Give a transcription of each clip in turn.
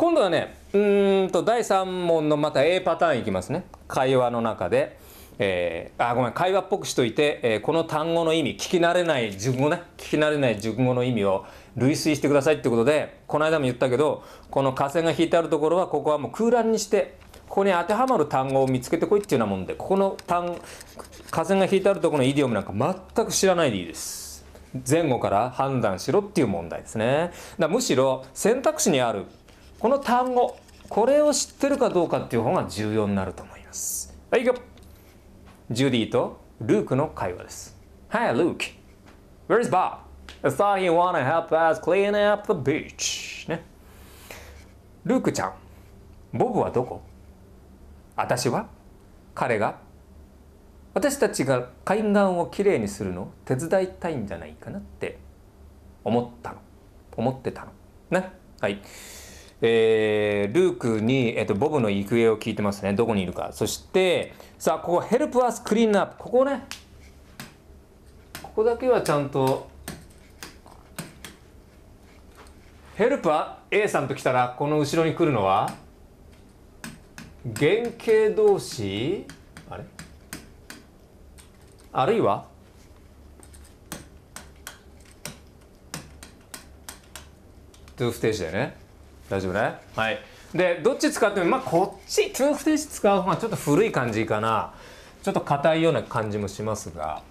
今度はねうんと第3問のまた A パターンいきますね会話の中で、えー、あごめん会話っぽくしといて、えー、この単語の意味聞き慣れない熟語ね聞き慣れない熟語の意味を類推してくださいってことでこの間も言ったけどこの下線が引いてあるところはここはもう空欄にしてここに当てはまる単語を見つけてこいっていうようなもんでここの単下線が引いてあるところのイディオムなんか全く知らないでいいです。前後から判断しろっていう問題ですね。だむしろ選択肢にあるこの単語これを知ってるかどうかっていう方が重要になると思いますはい行くよジュディとルークの会話です Hi Luke Where's Bob? I thought he wanna help us clean up the beach ねルークちゃんボブはどこ私は彼が私たちが海岸をきれいにするのを手伝いたいんじゃないかなって思ったの思ってたのねはいえー、ルークに、えーと、ボブの行方を聞いてますね。どこにいるか。そして、さあ、ここ、ヘルプアスクリーンナップ。ここね、ここだけはちゃんと、ヘルプア A さんと来たら、この後ろに来るのは、原型同士、あれあるいは、トゥーステージだよね。大丈夫ねはいでどっち使ってもまあこっちトゥーフテ使う方がちょっと古い感じかなちょっと硬いような感じもしますが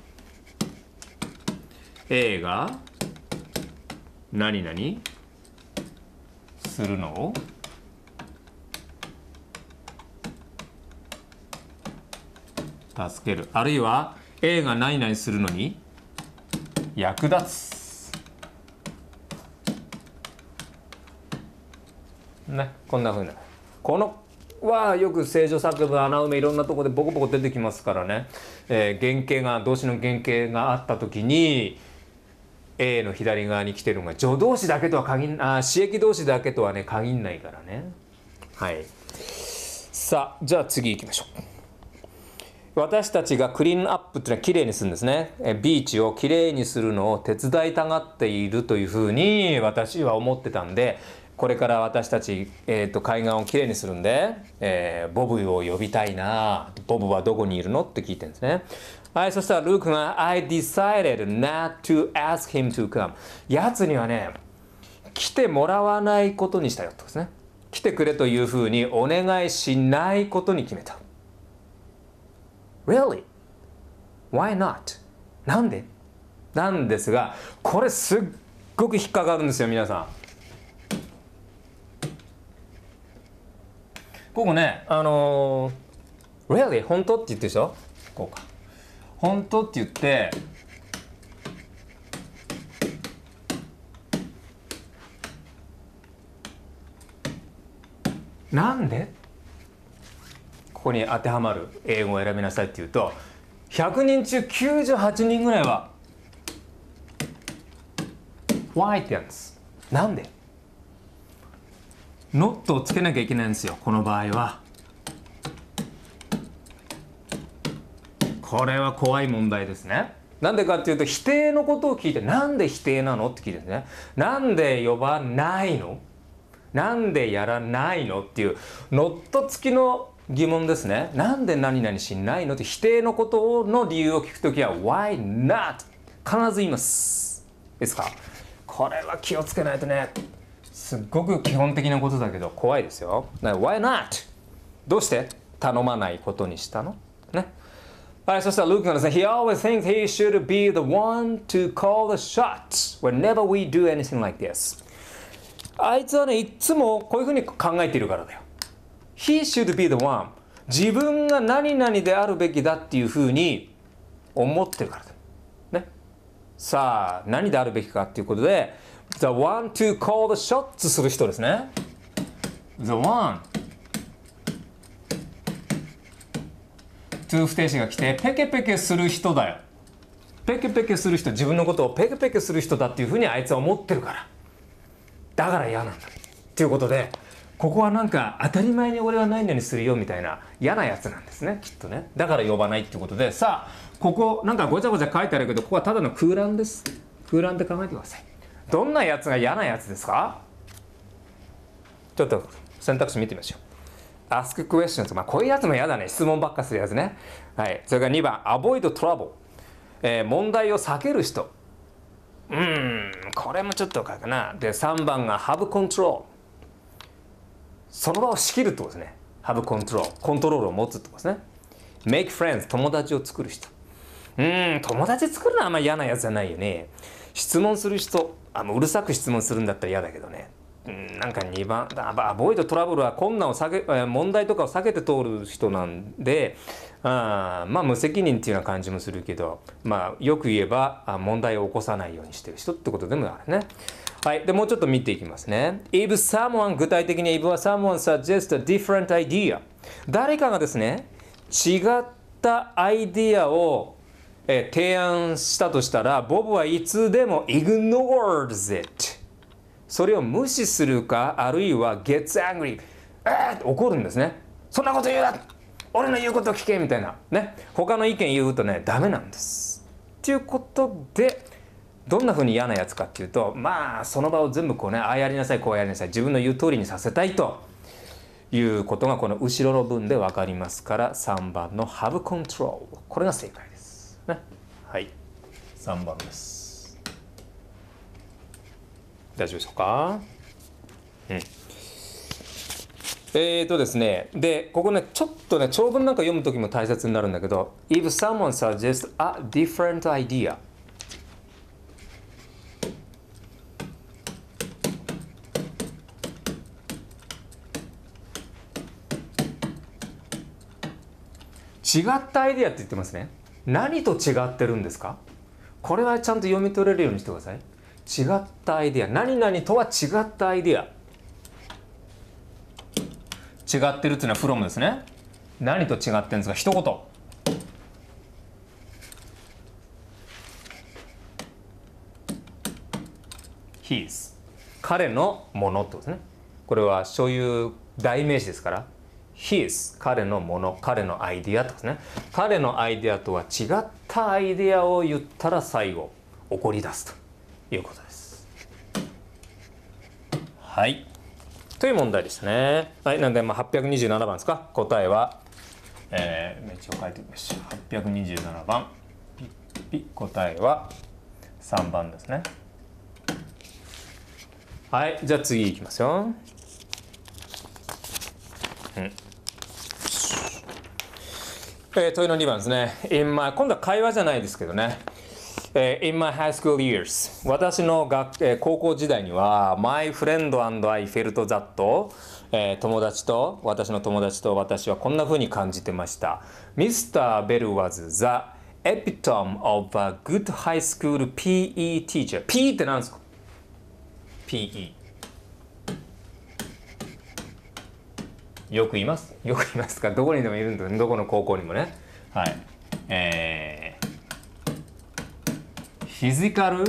A が何々するのを助けるあるいは A が何々するのに役立つねこんなうなこのはよく正常作文穴埋めいろんなとこでボコボコ出てきますからね、えー、原型が動詞の原型があった時に A の左側に来てるのが助動詞だけとは限んあ刺激動詞だけとはね限んないからねはいさあじゃあ次行きましょう私たちがクリーンアップっていうのはきれいにするんですねえビーチをきれいにするのを手伝いたがっているというふうに私は思ってたんでこれから私たち、えーと、海岸をきれいにするんで、えー、ボブを呼びたいなボブはどこにいるのって聞いてるんですねはいそしたらルークが「I decided not to ask him to come」やつにはね来てもらわないことにしたよってことですね来てくれというふうにお願いしないことに決めた Really? Why not? なんでなんですがこれすっごく引っかかるんですよ皆さんここねあのー「Really? 本当?」って言ってでしょこうか本当って言ってなんでここに当てはまる英語を選びなさいって言うと100人中98人ぐらいは「Why」ってやるんです。なんでノットをつけなきゃいけないんですよこの場合はこれは怖い問題ですねなんでかっていうと否定のことを聞いてなんで否定なのって聞いてですねなんで呼ばないのなんでやらないのっていうノット付きの疑問ですねなんで何々しないのって否定のことの理由を聞くときは why not 必ず言いますですかこれは気をつけないとねすっごく基本的なことだけど怖いですよ。Why not? どうして頼まないことにしたのね。はい、そしたらルークがですね、He always thinks he should be the one to call the shots whenever we do anything like this. あいつはね、いつもこういうふうに考えているからだよ。He should be the one. 自分が何々であるべきだっていうふうに思ってるからだね。さあ、何であるべきかっていうことで、the one to call the shots する人ですね the one to 不定詞が来てペケペケする人だよペケペケする人自分のことをペケペケする人だっていうふうにあいつは思ってるからだから嫌なんだっていうことでここはなんか当たり前に俺はないのにするよみたいな嫌なやつなんですねきっとねだから呼ばないっていうことでさあここなんかごちゃごちゃ書いてあるけどここはただの空欄です空欄で考えてくださいどんなやつが嫌なやつですかちょっと選択肢見てみましょう。ask questions。まあ、こういうやつも嫌だね。質問ばっかするやつね。はい。それから2番、avoid trouble。えー、問題を避ける人。うん、これもちょっとかくな。で、3番が have control。その場を仕切るってことですね。have control。コントロールを持つってことですね。make friends。友達を作る人。うん、友達作るのはあんまり嫌なやつじゃないよね。質問する人。あのううるさく質問するんだったら嫌だけどねなんか2番アボイドトラブルは困難を避け問題とかを避けて通る人なんであまあ無責任っていうような感じもするけど、まあ、よく言えば問題を起こさないようにしてる人ってことでもあるね。はい、でもうちょっと見ていきますね。If someone 具体的に If someone suggests a different idea 誰かがですね違ったアイディアをえー、提案したとしたらボブはいつでも ignores it それを無視するかあるいは gets angry えー、怒るんですねそんなこと言うな俺の言うこと聞けみたいなね他の意見言うとねダメなんですっていうことでどんなふうに嫌なやつかっていうとまあその場を全部こうねああやりなさいこうやりなさい自分の言う通りにさせたいということがこの後ろの文で分かりますから3番の「Have Control」これが正解。ねはい3番です大丈夫でしょうかうんえーとですね、で、ここね、ちょっとね、長文なんか読む時も大切になるんだけど、If someone suggests a different idea, 違ったアイディアって言ってますね何と違ってるんですかこれはちゃんと読み取れるようにしてください。違ったアイディア。何々とは違ったアイディア。違ってるっていうのは from ですね。何と違ってるんですか一言。彼のものってことですね。これは所有代名詞ですから his 彼のもの彼のアイディアとかね彼のアイディアとは違ったアイディアを言ったら最後怒り出すということですはいという問題でしたねはいなんでまあ827番ですか答えはえー、ちゃ書いてみましょう827番ピッピ答えは3番ですねはいじゃあ次いきますよ、うんえー、問いの2番ですね。In my 今度は会話じゃないですけどね。えー、In my high school years 私の学、えー、高校時代には My friend and I felt that、えー、友達と私の友達と私はこんな風に感じてました Mr. Bell was the epitome of a good high school PE teacher P って何ですか ?PE よくいますよくいますかどこにでもいるんだどこの高校にもねはいえー、フィジカル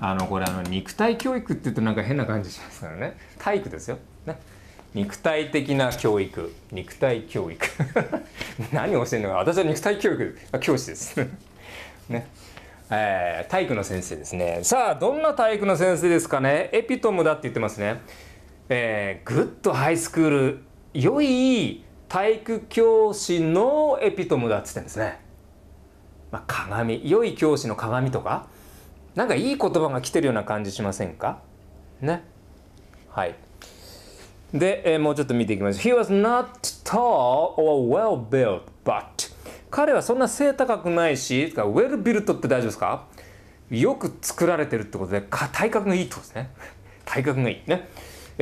あのこれあの肉体教育って言うとなんか変な感じしますからね体育ですよ、ね、肉体的な教育肉体教育 何を教えるのか私は肉体教育教師です ねえー、体育の先生ですね。さあ、どんな体育の先生ですかねエピトムだって言ってますね。えー、グッドハイスクール、良い体育教師のエピトムだっつってんですね。まあ、鏡、良い教師の鏡とか、なんかいい言葉が来てるような感じしませんかね。はい。で、えー、もうちょっと見ていきましょう。He was not tall or well built, but 彼はそんな背高くないしウェルビルトって大丈夫ですかよく作られてるってことで体格がいいってことですね 体格がいいね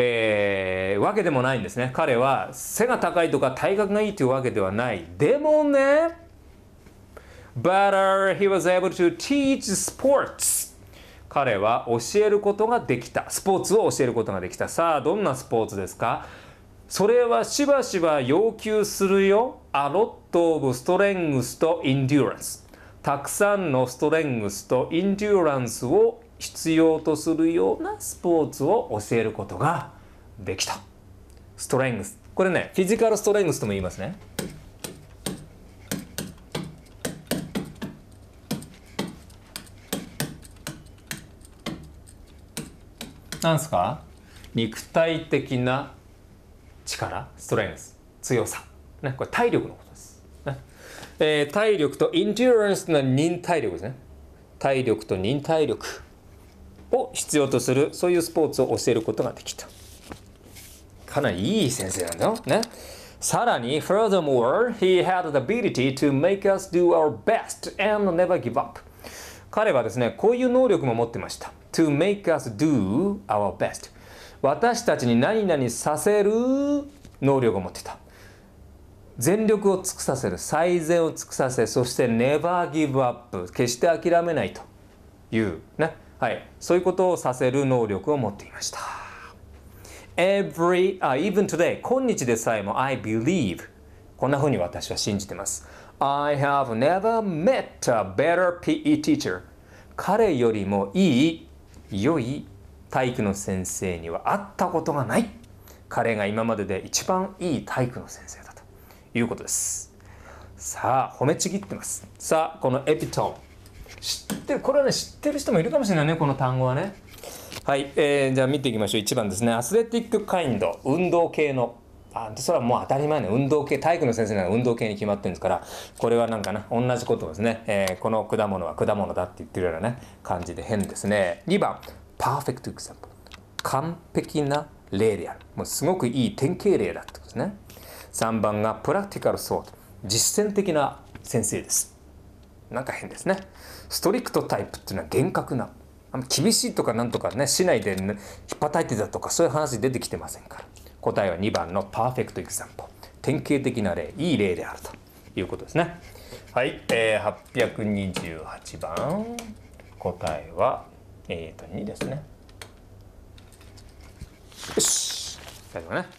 えー、わけでもないんですね彼は背が高いとか体格がいいというわけではないでもね But、he was able to teach sports 彼は教えることができたスポーツを教えることができたさあどんなスポーツですかそれはしばしば要求するよ a lot of s t r e n g t h と endurance たくさんのストレングスとインデューランスを必要とするようなスポーツを教えることができたストレングスこれねフィジカルストレングスとも言いますねなんすか肉体的な力ストレングス強さね、これ体力のことです。ねえー、体力と endurance の忍耐力ですね。体力と忍耐力を必要とする、そういうスポーツを教えることができた。かなりいい先生なんだよ。ね。さらに、furthermore, he had the ability to make us do our best and never give up. 彼はですね、こういう能力も持ってました。to make us do our best. 私たちに何々させる能力を持ってた。全力を尽くさせる最善を尽くさせそして Never give up 決して諦めないというねはいそういうことをさせる能力を持っていました Every、uh, even today 今日でさえも I believe こんなふうに私は信じてます I have never met a better PE teacher 彼よりもいい良い体育の先生には会ったことがない彼が今までで一番いい体育の先生だいうことですさあ褒めちぎってますさあこのエピトン。知ってるこれはね知ってる人もいるかもしれないねこの単語はねはい、えー、じゃあ見ていきましょう1番ですねアスレティックカインド運動系のあそれはもう当たり前ね運動系体育の先生なら運動系に決まってるんですからこれはなんかな同じことですね、えー、この果物は果物だって言ってるようなね感じで変ですね2番パーフェクトエクサンプル完璧な例であるもうすごくいい典型例だってことですね3番がプラクティカルソート実践的な先生ですなんか変ですねストリクトタイプっていうのは厳格な厳しいとかなんとかねしないで、ね、ひっ張たいてたとかそういう話出てきてませんから答えは2番のパーフェクトエクサンポ典型的な例いい例であるということですねはい、えー、828番答えはえー、と2ですねよし大丈夫ね